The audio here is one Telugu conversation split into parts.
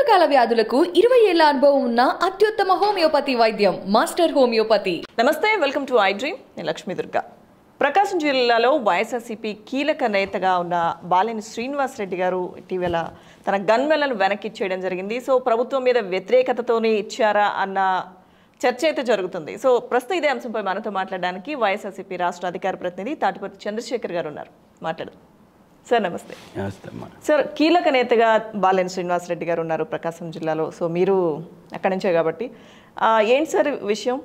దీర్ఘకాల వ్యాధులకు ఇరవై ఏళ్ల అనుభవం ఉన్న అత్యుత్తమ హోమియోపతి వైద్యం మాస్టర్ హోమియోపతి నమస్తే వెల్కమ్ టు ఐ డ్రీమ్ నేను లక్ష్మీ దుర్గా ప్రకాశం జిల్లాలో వైఎస్ఆర్సీపీ కీలక నేతగా ఉన్న బాలిని శ్రీనివాసరెడ్డి గారు ఇటీవల తన గన్మెలను వెనక్కి చేయడం జరిగింది సో ప్రభుత్వం మీద వ్యతిరేకతతోనే ఇచ్చారా అన్న చర్చ అయితే జరుగుతుంది సో ప్రస్తుతం ఇదే అంశంపై మనతో మాట్లాడడానికి వైఎస్ఆర్సీపీ రాష్ట్ర అధికార ప్రతినిధి తాటిపర్తి చంద్రశేఖర్ గారు ఉన్నారు మాట్లాడు సార్ నమస్తే సార్ కీలక నేతగా బాలయన శ్రీనివాసరెడ్డి గారు ఉన్నారు ప్రకాశం జిల్లాలో సో మీరు అక్కడి నుంచే కాబట్టి ఏంటి సార్ విషయం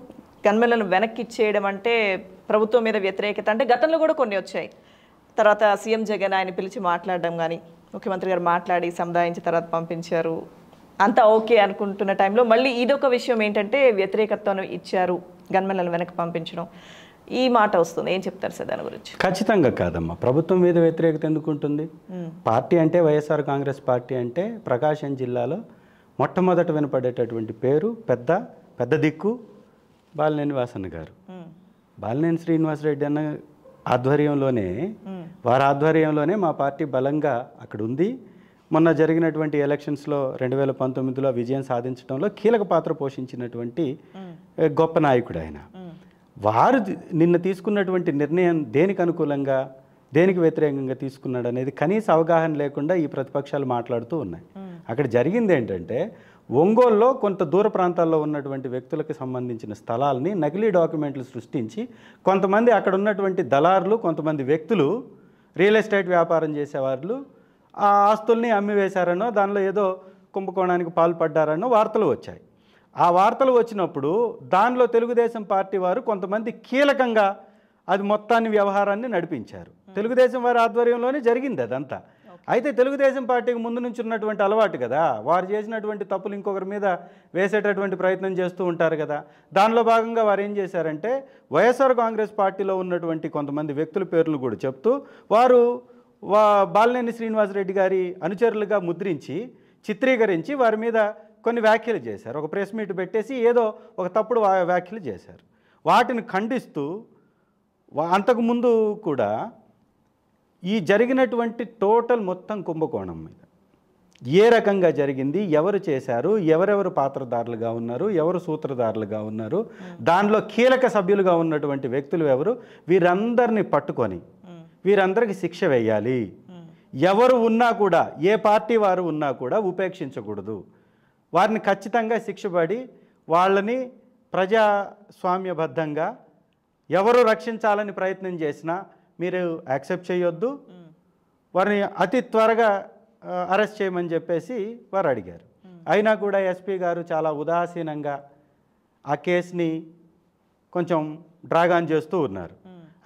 గన్మెలను వెనక్కి ఇచ్చేయడం అంటే ప్రభుత్వం మీద వ్యతిరేకత అంటే గతంలో కూడా కొన్ని వచ్చాయి తర్వాత సీఎం జగన్ ఆయన పిలిచి మాట్లాడడం కానీ ముఖ్యమంత్రి గారు మాట్లాడి సముదాయించి తర్వాత పంపించారు అంతా ఓకే అనుకుంటున్న టైంలో మళ్ళీ ఇదొక విషయం ఏంటంటే వ్యతిరేకతను ఇచ్చారు గన్మెలను వెనక్కి పంపించడం ఈ మాట వస్తుంది ఏం చెప్తారు సార్ దాని గురించి ఖచ్చితంగా కాదమ్మా ప్రభుత్వం మీద వ్యతిరేకత ఎందుకు ఉంటుంది పార్టీ అంటే వైఎస్ఆర్ కాంగ్రెస్ పార్టీ అంటే ప్రకాశం జిల్లాలో మొట్టమొదట వినపడేటటువంటి పేరు పెద్ద పెద్ద దిక్కు బాలినేని వాసన్న గారు బాలినేని శ్రీనివాసరెడ్డి అన్న ఆధ్వర్యంలోనే వారి ఆధ్వర్యంలోనే మా పార్టీ బలంగా అక్కడ ఉంది మొన్న జరిగినటువంటి ఎలక్షన్స్లో రెండు వేల పంతొమ్మిదిలో విజయం సాధించడంలో కీలక పాత్ర పోషించినటువంటి గొప్ప నాయకుడు ఆయన వారు నిన్న తీసుకున్నటువంటి నిర్ణయం దేనికి అనుకూలంగా దేనికి వ్యతిరేకంగా తీసుకున్నాడు అనేది కనీస అవగాహన లేకుండా ఈ ప్రతిపక్షాలు మాట్లాడుతూ ఉన్నాయి అక్కడ జరిగింది ఏంటంటే ఒంగోలులో కొంత దూర ప్రాంతాల్లో ఉన్నటువంటి వ్యక్తులకు సంబంధించిన స్థలాల్ని నకిలీ డాక్యుమెంట్లు సృష్టించి కొంతమంది అక్కడ ఉన్నటువంటి దళారులు కొంతమంది వ్యక్తులు రియల్ ఎస్టేట్ వ్యాపారం చేసేవాళ్ళు ఆ ఆస్తుల్ని అమ్మివేశారనో దానిలో ఏదో కుంభకోణానికి పాల్పడ్డారనో వార్తలు వచ్చాయి ఆ వార్తలు వచ్చినప్పుడు దానిలో తెలుగుదేశం పార్టీ వారు కొంతమంది కీలకంగా అది మొత్తాన్ని వ్యవహారాన్ని నడిపించారు తెలుగుదేశం వారి ఆధ్వర్యంలోనే జరిగింది అదంతా అయితే తెలుగుదేశం పార్టీకి ముందు నుంచి ఉన్నటువంటి అలవాటు కదా వారు చేసినటువంటి తప్పులు ఇంకొకరి మీద వేసేటటువంటి ప్రయత్నం చేస్తూ ఉంటారు కదా దానిలో భాగంగా వారు ఏం చేశారంటే వైఎస్ఆర్ కాంగ్రెస్ పార్టీలో ఉన్నటువంటి కొంతమంది వ్యక్తుల పేర్లు కూడా చెప్తూ వారు వా బాలినేని శ్రీనివాసరెడ్డి గారి అనుచరులుగా ముద్రించి చిత్రీకరించి వారి మీద కొన్ని వ్యాఖ్యలు చేశారు ఒక ప్రెస్ మీట్ పెట్టేసి ఏదో ఒక తప్పుడు వ్యాఖ్యలు చేశారు వాటిని ఖండిస్తూ అంతకుముందు కూడా ఈ జరిగినటువంటి టోటల్ మొత్తం కుంభకోణం మీద ఏ రకంగా జరిగింది ఎవరు చేశారు ఎవరెవరు పాత్రదారులుగా ఉన్నారు ఎవరు సూత్రధారులుగా ఉన్నారు దానిలో కీలక సభ్యులుగా ఉన్నటువంటి వ్యక్తులు ఎవరు వీరందరినీ పట్టుకొని వీరందరికీ శిక్ష వేయాలి ఎవరు ఉన్నా కూడా ఏ పార్టీ వారు ఉన్నా కూడా ఉపేక్షించకూడదు వారిని ఖచ్చితంగా శిక్షపడి వాళ్ళని ప్రజాస్వామ్యబద్ధంగా ఎవరు రక్షించాలని ప్రయత్నం చేసినా మీరు యాక్సెప్ట్ చేయొద్దు వారిని అతి త్వరగా అరెస్ట్ చేయమని చెప్పేసి వారు అడిగారు అయినా కూడా ఎస్పీ గారు చాలా ఉదాసీనంగా ఆ కేసుని కొంచెం డ్రాగాన్ చేస్తూ ఉన్నారు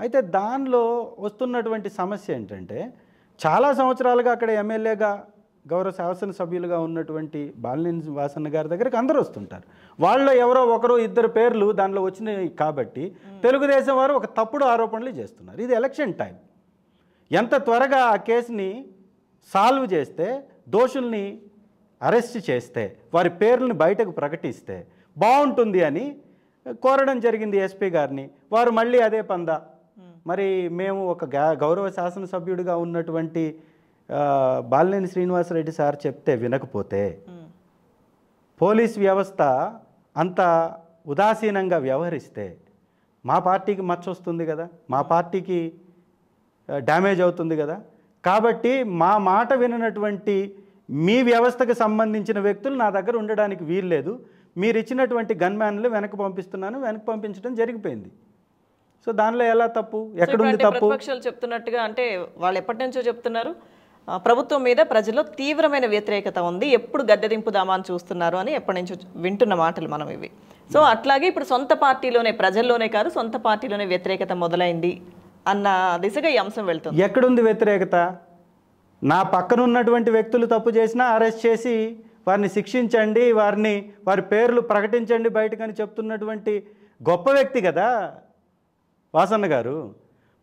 అయితే దానిలో వస్తున్నటువంటి సమస్య ఏంటంటే చాలా సంవత్సరాలుగా అక్కడ ఎమ్మెల్యేగా గౌరవ శాసన సభ్యులుగా ఉన్నటువంటి బాలినేని వాసన్న గారి దగ్గరికి అందరూ వస్తుంటారు వాళ్ళు ఎవరో ఒకరు ఇద్దరు పేర్లు దానిలో వచ్చినాయి కాబట్టి తెలుగుదేశం వారు ఒక తప్పుడు ఆరోపణలు చేస్తున్నారు ఇది ఎలక్షన్ టైం ఎంత త్వరగా ఆ కేసుని సాల్వ్ చేస్తే దోషుల్ని అరెస్ట్ చేస్తే వారి పేర్లను బయటకు ప్రకటిస్తే బాగుంటుంది అని కోరడం జరిగింది ఎస్పీ గారిని వారు మళ్ళీ అదే పందా మరి మేము ఒక గౌరవ శాసనసభ్యుడిగా ఉన్నటువంటి బాలినేని శ్రీనివాసరెడ్డి సార్ చెప్తే వినకపోతే పోలీస్ వ్యవస్థ అంత ఉదాసీనంగా వ్యవహరిస్తే మా పార్టీకి మచ్చ వస్తుంది కదా మా పార్టీకి డ్యామేజ్ అవుతుంది కదా కాబట్టి మా మాట విననటువంటి మీ వ్యవస్థకు సంబంధించిన వ్యక్తులు నా దగ్గర ఉండడానికి వీల్లేదు మీరు ఇచ్చినటువంటి గన్మ్యాన్లు వెనక్కి పంపిస్తున్నాను వెనక్కి పంపించడం జరిగిపోయింది సో దానిలో ఎలా తప్పు ఎక్కడుంది తప్పు చెప్తున్నట్టుగా అంటే వాళ్ళు ఎప్పటి నుంచో చెప్తున్నారు ప్రభుత్వం మీద ప్రజల్లో తీవ్రమైన వ్యతిరేకత ఉంది ఎప్పుడు గద్దెదింపుదామా అని చూస్తున్నారు అని ఎప్పటి నుంచి వింటున్న మాటలు మనం ఇవి సో అట్లాగే ఇప్పుడు సొంత పార్టీలోనే ప్రజల్లోనే కాదు సొంత పార్టీలోనే వ్యతిరేకత మొదలైంది అన్న దిశగా ఈ అంశం వెళ్తుంది ఎక్కడుంది వ్యతిరేకత నా పక్కన ఉన్నటువంటి వ్యక్తులు తప్పు చేసినా అరెస్ట్ చేసి వారిని శిక్షించండి వారిని వారి పేర్లు ప్రకటించండి బయటకని చెప్తున్నటువంటి గొప్ప వ్యక్తి కదా వాసన్న గారు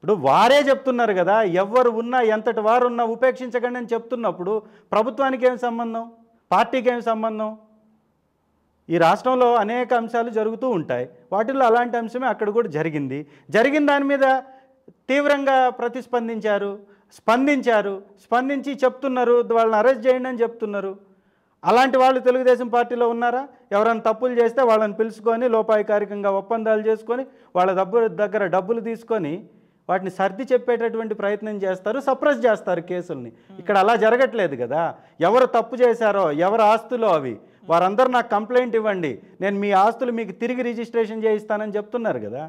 ఇప్పుడు వారే చెప్తున్నారు కదా ఎవరు ఉన్నా ఎంతటి వారు ఉన్నా ఉపేక్షించకండి అని చెప్తున్నప్పుడు ప్రభుత్వానికి ఏం సంబంధం పార్టీకి ఏం సంబంధం ఈ రాష్ట్రంలో అనేక అంశాలు జరుగుతూ ఉంటాయి వాటిల్లో అలాంటి అంశమే అక్కడ కూడా జరిగింది జరిగిన దాని మీద తీవ్రంగా ప్రతిస్పందించారు స్పందించారు స్పందించి చెప్తున్నారు వాళ్ళని అరెస్ట్ చేయండి అని చెప్తున్నారు అలాంటి వాళ్ళు తెలుగుదేశం పార్టీలో ఉన్నారా ఎవరైనా తప్పులు చేస్తే వాళ్ళని పిలుచుకొని లోపాయికారికంగా ఒప్పందాలు చేసుకొని వాళ్ళ డబ్బు దగ్గర డబ్బులు తీసుకొని వాటిని సర్ది చెప్పేటటువంటి ప్రయత్నం చేస్తారు సప్రెస్ చేస్తారు కేసుల్ని ఇక్కడ అలా జరగట్లేదు కదా ఎవరు తప్పు చేశారో ఎవరు ఆస్తులో అవి వారందరూ నాకు కంప్లైంట్ ఇవ్వండి నేను మీ ఆస్తులు మీకు తిరిగి రిజిస్ట్రేషన్ చేయిస్తానని చెప్తున్నారు కదా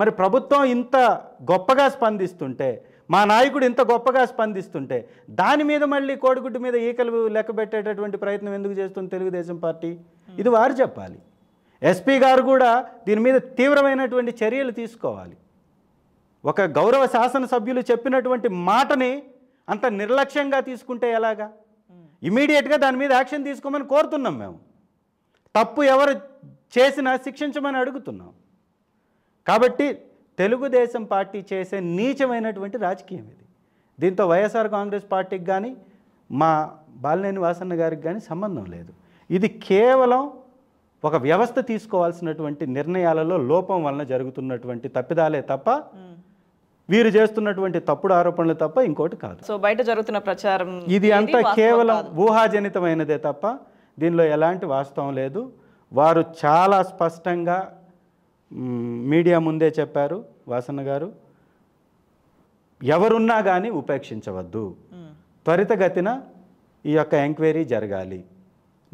మరి ప్రభుత్వం ఇంత గొప్పగా స్పందిస్తుంటే మా నాయకుడు ఇంత గొప్పగా స్పందిస్తుంటే దాని మీద మళ్ళీ కోడిగుడ్డు మీద ఈకలు లెక్క పెట్టేటటువంటి ప్రయత్నం ఎందుకు చేస్తుంది తెలుగుదేశం పార్టీ ఇది వారు చెప్పాలి ఎస్పీ గారు కూడా దీని మీద తీవ్రమైనటువంటి చర్యలు తీసుకోవాలి ఒక గౌరవ శాసనసభ్యులు చెప్పినటువంటి మాటని అంత నిర్లక్ష్యంగా తీసుకుంటే ఎలాగా ఇమీడియట్గా దాని మీద యాక్షన్ తీసుకోమని కోరుతున్నాం మేము తప్పు ఎవరు చేసినా శిక్షించమని అడుగుతున్నాం కాబట్టి తెలుగుదేశం పార్టీ చేసే నీచమైనటువంటి రాజకీయం ఇది దీంతో వైఎస్ఆర్ కాంగ్రెస్ పార్టీకి కానీ మా బాలినేని వాసన్న గారికి కానీ సంబంధం లేదు ఇది కేవలం ఒక వ్యవస్థ తీసుకోవాల్సినటువంటి నిర్ణయాలలో లోపం వలన జరుగుతున్నటువంటి తప్పిదాలే తప్ప వీరు చేస్తున్నటువంటి తప్పుడు ఆరోపణలు తప్ప ఇంకోటి కాదు సో బయట జరుగుతున్న ప్రచారం ఇది అంతా కేవలం ఊహాజనితమైనదే తప్ప దీనిలో ఎలాంటి వాస్తవం లేదు వారు చాలా స్పష్టంగా మీడియా ముందే చెప్పారు వాసన్న గారు ఎవరున్నా కానీ ఉపేక్షించవద్దు త్వరితగతిన ఈ యొక్క ఎంక్వైరీ జరగాలి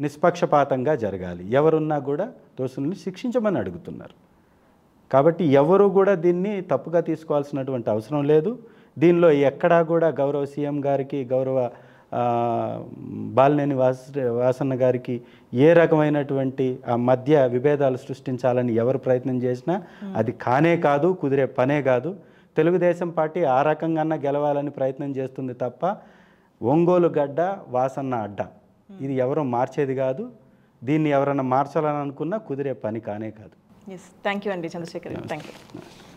నిష్పక్షపాతంగా జరగాలి ఎవరున్నా కూడా దోషుల్ని శిక్షించమని అడుగుతున్నారు కాబట్టి ఎవరు కూడా దీన్ని తప్పుగా తీసుకోవాల్సినటువంటి అవసరం లేదు దీనిలో ఎక్కడా కూడా గౌరవ సీఎం గారికి గౌరవ బాలినేని వాస వాసన్న గారికి ఏ రకమైనటువంటి ఆ మధ్య విభేదాలు సృష్టించాలని ఎవరు ప్రయత్నం చేసినా అది కానే కాదు కుదిరే పనే కాదు తెలుగుదేశం పార్టీ ఆ రకంగా గెలవాలని ప్రయత్నం చేస్తుంది తప్ప ఒంగోలు గడ్డ వాసన్న అడ్డ ఇది ఎవరు మార్చేది కాదు దీన్ని ఎవరైనా మార్చాలని అనుకున్నా కుదిరే పని కానే కాదు Yes, thank you, Andy Chandrasekharan. Thank you.